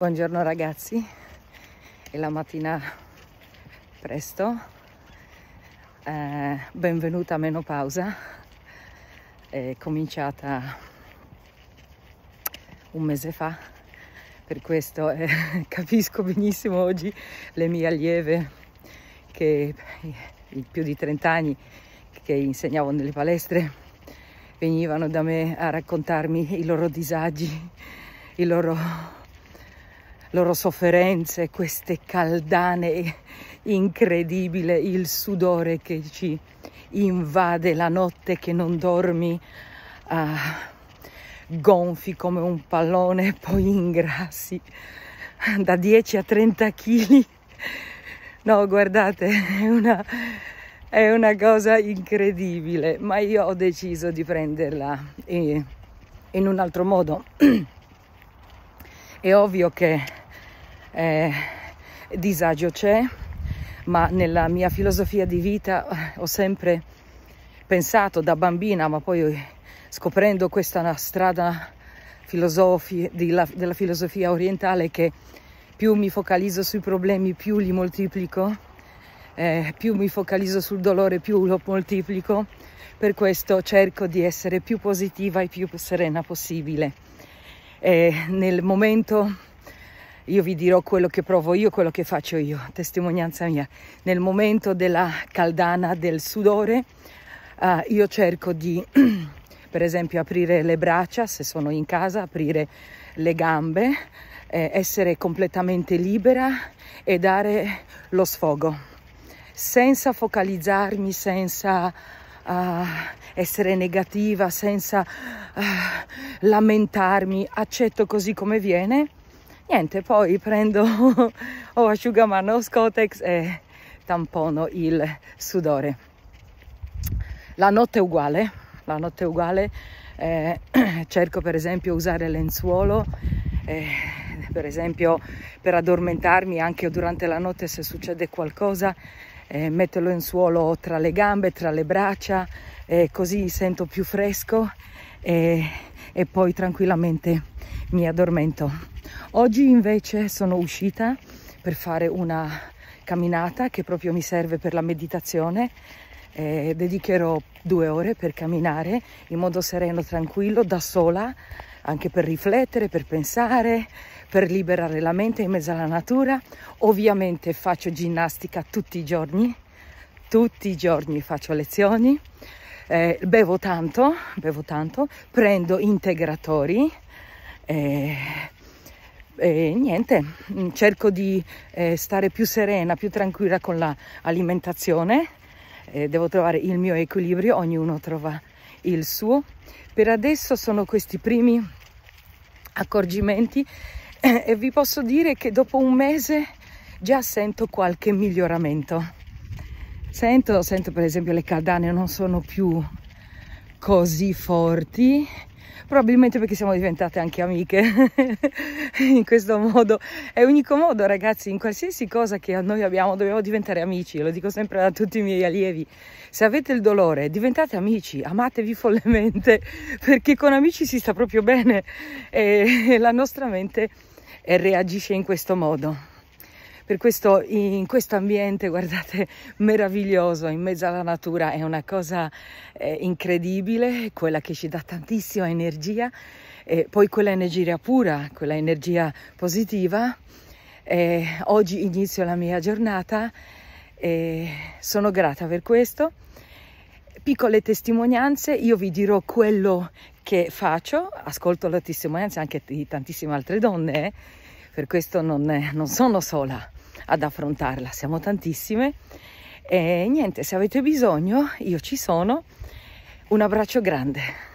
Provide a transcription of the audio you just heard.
Buongiorno ragazzi, è la mattina presto, eh, benvenuta a menopausa, è cominciata un mese fa, per questo eh, capisco benissimo oggi le mie allieve che in più di 30 anni che insegnavo nelle palestre venivano da me a raccontarmi i loro disagi, i loro loro sofferenze, queste caldane incredibile, il sudore che ci invade la notte che non dormi, uh, gonfi come un pallone, poi ingrassi da 10 a 30 kg. No, guardate, è una, è una cosa incredibile, ma io ho deciso di prenderla eh, in un altro modo. è ovvio che eh, disagio c'è, ma nella mia filosofia di vita eh, ho sempre pensato da bambina, ma poi scoprendo questa strada la, della filosofia orientale che più mi focalizzo sui problemi, più li moltiplico, eh, più mi focalizzo sul dolore, più lo moltiplico. Per questo cerco di essere più positiva e più serena possibile. Eh, nel momento io vi dirò quello che provo io, quello che faccio io, testimonianza mia. Nel momento della caldana, del sudore, uh, io cerco di, per esempio, aprire le braccia se sono in casa, aprire le gambe, eh, essere completamente libera e dare lo sfogo, senza focalizzarmi, senza uh, essere negativa, senza uh, lamentarmi, accetto così come viene niente poi prendo o asciugamano o scotex e tampono il sudore la notte è uguale la notte è uguale eh, cerco per esempio usare lenzuolo eh, per esempio per addormentarmi anche durante la notte se succede qualcosa eh, metto lenzuolo tra le gambe tra le braccia eh, così sento più fresco eh, e poi tranquillamente mi addormento. Oggi invece sono uscita per fare una camminata che proprio mi serve per la meditazione. Eh, dedicherò due ore per camminare in modo sereno, tranquillo, da sola, anche per riflettere, per pensare, per liberare la mente in mezzo alla natura. Ovviamente faccio ginnastica tutti i giorni, tutti i giorni faccio lezioni eh, bevo tanto, bevo tanto, prendo integratori e, eh, e niente, mm, cerco di eh, stare più serena, più tranquilla con l'alimentazione, eh, devo trovare il mio equilibrio, ognuno trova il suo. Per adesso sono questi primi accorgimenti eh, e vi posso dire che dopo un mese già sento qualche miglioramento. Sento, sento per esempio le caldane non sono più così forti probabilmente perché siamo diventate anche amiche in questo modo è l'unico modo ragazzi in qualsiasi cosa che noi abbiamo dobbiamo diventare amici lo dico sempre a tutti i miei allievi se avete il dolore diventate amici amatevi follemente perché con amici si sta proprio bene e la nostra mente reagisce in questo modo per questo in questo ambiente, guardate, meraviglioso, in mezzo alla natura, è una cosa eh, incredibile, quella che ci dà tantissima energia, e poi quella energia pura, quella energia positiva. Eh, oggi inizio la mia giornata e sono grata per questo. Piccole testimonianze, io vi dirò quello che faccio, ascolto la testimonianza anche di tantissime altre donne, eh? per questo non, non sono sola ad affrontarla, siamo tantissime e niente, se avete bisogno io ci sono, un abbraccio grande.